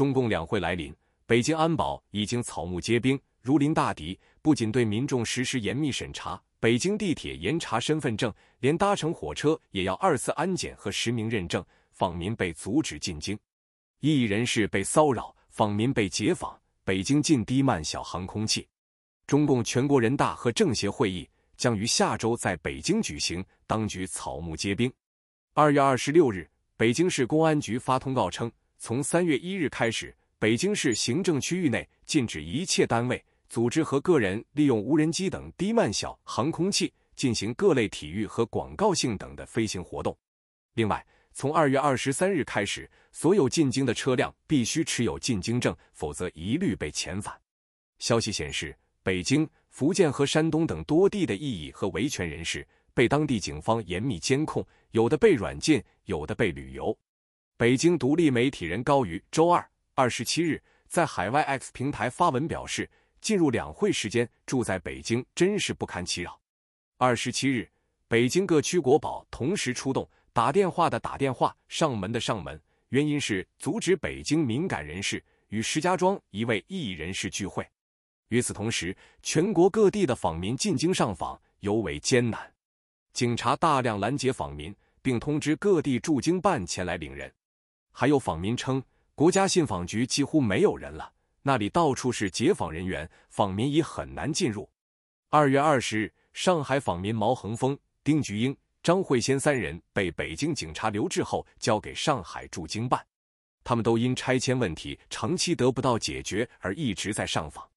中共两会来临，北京安保已经草木皆兵，如临大敌。不仅对民众实施严密审查，北京地铁严查身份证，连搭乘火车也要二次安检和实名认证。访民被阻止进京，异议人士被骚扰，访民被解访。北京禁低慢小航空器。中共全国人大和政协会议将于下周在北京举行，当局草木皆兵。二月二十六日，北京市公安局发通告称。从三月一日开始，北京市行政区域内禁止一切单位、组织和个人利用无人机等低慢小航空器进行各类体育和广告性等的飞行活动。另外，从二月二十三日开始，所有进京的车辆必须持有进京证，否则一律被遣返。消息显示，北京、福建和山东等多地的异议和维权人士被当地警方严密监控，有的被软禁，有的被旅游。北京独立媒体人高于周二二十七日在海外 X 平台发文表示，进入两会时间，住在北京真是不堪其扰。二十七日，北京各区国保同时出动，打电话的打电话，上门的上门，原因是阻止北京敏感人士与石家庄一位异人士聚会。与此同时，全国各地的访民进京上访尤为艰难，警察大量拦截访民，并通知各地驻京办前来领人。还有访民称，国家信访局几乎没有人了，那里到处是截访人员，访民已很难进入。二月二十日，上海访民毛恒峰、丁菊英、张慧仙三人被北京警察留置后，交给上海驻京办。他们都因拆迁问题长期得不到解决而一直在上访。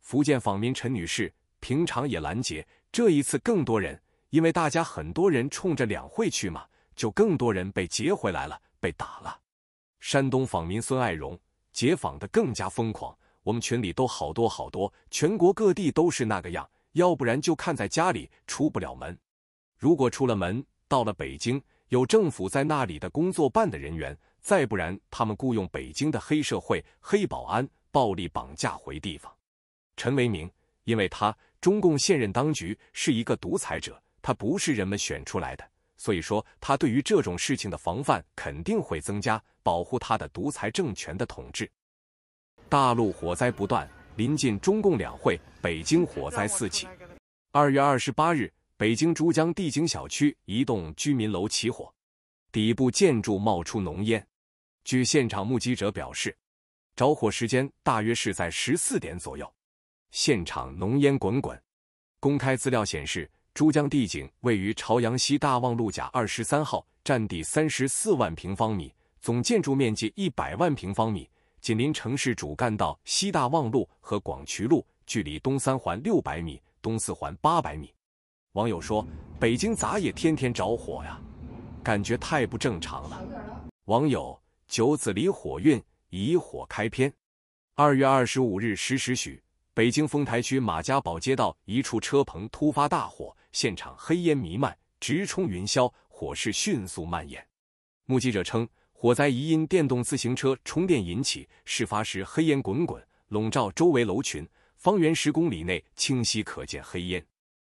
福建访民陈女士平常也拦截，这一次更多人，因为大家很多人冲着两会去嘛，就更多人被截回来了，被打了。山东访民孙爱荣解访的更加疯狂，我们群里都好多好多，全国各地都是那个样，要不然就看在家里出不了门。如果出了门，到了北京，有政府在那里的工作办的人员，再不然他们雇佣北京的黑社会、黑保安，暴力绑架回地方。陈为明，因为他中共现任当局是一个独裁者，他不是人们选出来的。所以说，他对于这种事情的防范肯定会增加，保护他的独裁政权的统治。大陆火灾不断，临近中共两会，北京火灾四起。二月二十八日，北京珠江帝景小区一栋居民楼起火，底部建筑冒出浓烟。据现场目击者表示，着火时间大约是在十四点左右，现场浓烟滚滚。公开资料显示。珠江帝景位于朝阳西大望路甲二十三号，占地三十四万平方米，总建筑面积一百万平方米，紧邻城市主干道西大望路和广渠路，距离东三环六百米，东四环八百米。网友说：“北京咋也天天着火呀？感觉太不正常了。”网友九子离火运以火开篇。二月二十五日十时许，北京丰台区马家堡街道一处车棚突发大火。现场黑烟弥漫，直冲云霄，火势迅速蔓延。目击者称，火灾疑因电动自行车充电引起。事发时黑烟滚滚，笼罩周围楼群，方圆十公里内清晰可见黑烟。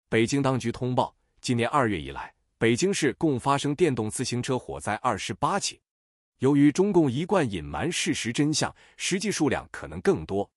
北京当局通报，今年二月以来，北京市共发生电动自行车火灾二十八起。由于中共一贯隐瞒事实真相，实际数量可能更多。